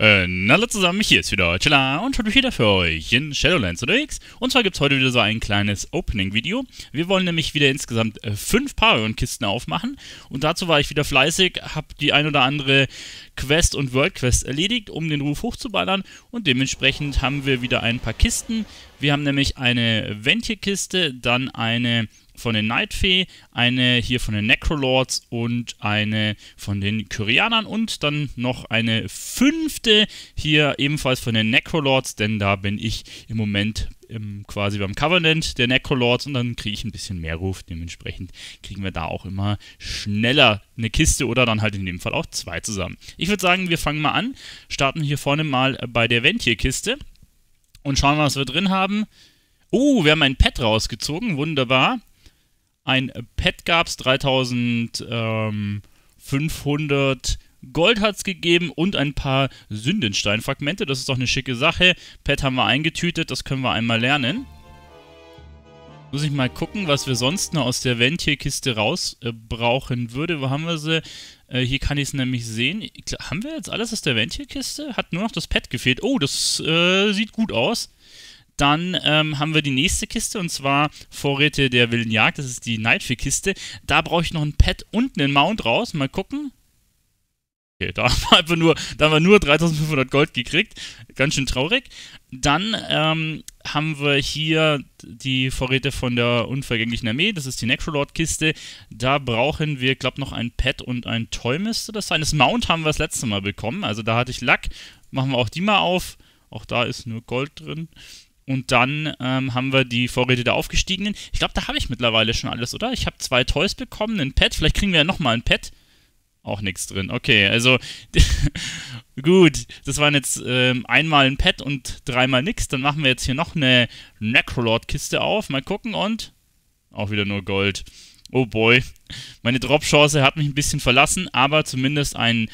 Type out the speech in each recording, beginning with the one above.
na, äh, hallo zusammen, hier ist wieder Chilla und heute wieder für euch in Shadowlands unterwegs. Und zwar gibt es heute wieder so ein kleines Opening-Video. Wir wollen nämlich wieder insgesamt äh, fünf paragon kisten aufmachen. Und dazu war ich wieder fleißig, habe die ein oder andere Quest und World-Quest erledigt, um den Ruf hochzuballern. Und dementsprechend haben wir wieder ein paar Kisten. Wir haben nämlich eine Ventir-Kiste, dann eine von den Nightfee, eine hier von den Necrolords und eine von den Kyrianern und dann noch eine fünfte hier ebenfalls von den Necrolords, denn da bin ich im Moment im, ähm, quasi beim Covenant der Necrolords und dann kriege ich ein bisschen mehr Ruf. Dementsprechend kriegen wir da auch immer schneller eine Kiste oder dann halt in dem Fall auch zwei zusammen. Ich würde sagen, wir fangen mal an, starten hier vorne mal bei der Ventier-Kiste und schauen, was wir drin haben. Oh, wir haben ein Pet rausgezogen, wunderbar. Ein Pet gab es, 3500 Gold hat es gegeben und ein paar Sündensteinfragmente. Das ist doch eine schicke Sache. Pet haben wir eingetütet, das können wir einmal lernen. Muss ich mal gucken, was wir sonst noch aus der Ventierkiste raus äh, brauchen würde. Wo haben wir sie? Äh, hier kann ich es nämlich sehen. Haben wir jetzt alles aus der Ventierkiste? Hat nur noch das Pad gefehlt. Oh, das äh, sieht gut aus. Dann ähm, haben wir die nächste Kiste und zwar Vorräte der wilden Jagd. Das ist die Nightfall-Kiste. Da brauche ich noch ein Pad und einen Mount raus. Mal gucken. Okay, da haben wir einfach nur, da haben wir nur 3500 Gold gekriegt. Ganz schön traurig. Dann ähm, haben wir hier die Vorräte von der unvergänglichen Armee. Das ist die Necrolord-Kiste. Da brauchen wir, glaube ich, noch ein Pad und ein Toy müsste das sein. Das Mount haben wir das letzte Mal bekommen. Also da hatte ich Lack. Machen wir auch die mal auf. Auch da ist nur Gold drin. Und dann ähm, haben wir die Vorräte der Aufgestiegenen. Ich glaube, da habe ich mittlerweile schon alles, oder? Ich habe zwei Toys bekommen, ein Pet. Vielleicht kriegen wir ja nochmal ein Pet. Auch nichts drin. Okay, also gut. Das waren jetzt ähm, einmal ein Pet und dreimal nichts. Dann machen wir jetzt hier noch eine Necrolord-Kiste auf. Mal gucken und auch wieder nur Gold. Oh boy. Meine Drop-Chance hat mich ein bisschen verlassen, aber zumindest ein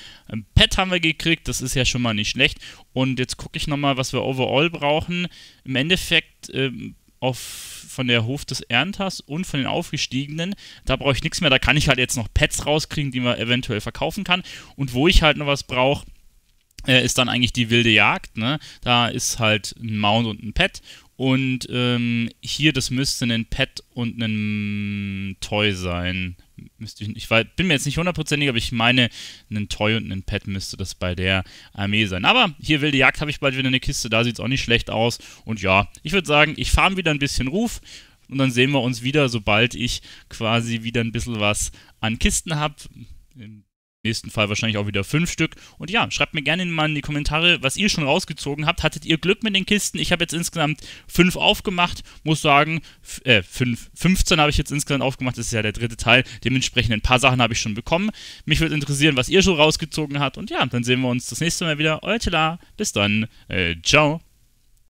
Pet haben wir gekriegt. Das ist ja schon mal nicht schlecht. Und jetzt gucke ich nochmal, was wir overall brauchen. Im Endeffekt ähm, auf, von der Hof des Erntas und von den Aufgestiegenen, da brauche ich nichts mehr. Da kann ich halt jetzt noch Pets rauskriegen, die man eventuell verkaufen kann. Und wo ich halt noch was brauche, äh, ist dann eigentlich die wilde Jagd. Ne? Da ist halt ein Mount und ein Pet. Und ähm, hier, das müsste ein Pet und ein Toy sein. Müsste ich, ich weiß, bin mir jetzt nicht hundertprozentig, aber ich meine, ein Toy und ein Pet müsste das bei der Armee sein. Aber hier wilde Jagd habe ich bald wieder eine Kiste, da sieht es auch nicht schlecht aus. Und ja, ich würde sagen, ich farm wieder ein bisschen Ruf und dann sehen wir uns wieder, sobald ich quasi wieder ein bisschen was an Kisten habe nächsten Fall wahrscheinlich auch wieder fünf Stück. Und ja, schreibt mir gerne mal in die Kommentare, was ihr schon rausgezogen habt. Hattet ihr Glück mit den Kisten? Ich habe jetzt insgesamt fünf aufgemacht. Muss sagen, äh, fünf, 15 habe ich jetzt insgesamt aufgemacht. Das ist ja der dritte Teil. Dementsprechend ein paar Sachen habe ich schon bekommen. Mich würde interessieren, was ihr schon rausgezogen habt. Und ja, dann sehen wir uns das nächste Mal wieder. Euer Tela. Bis dann. Äh, ciao.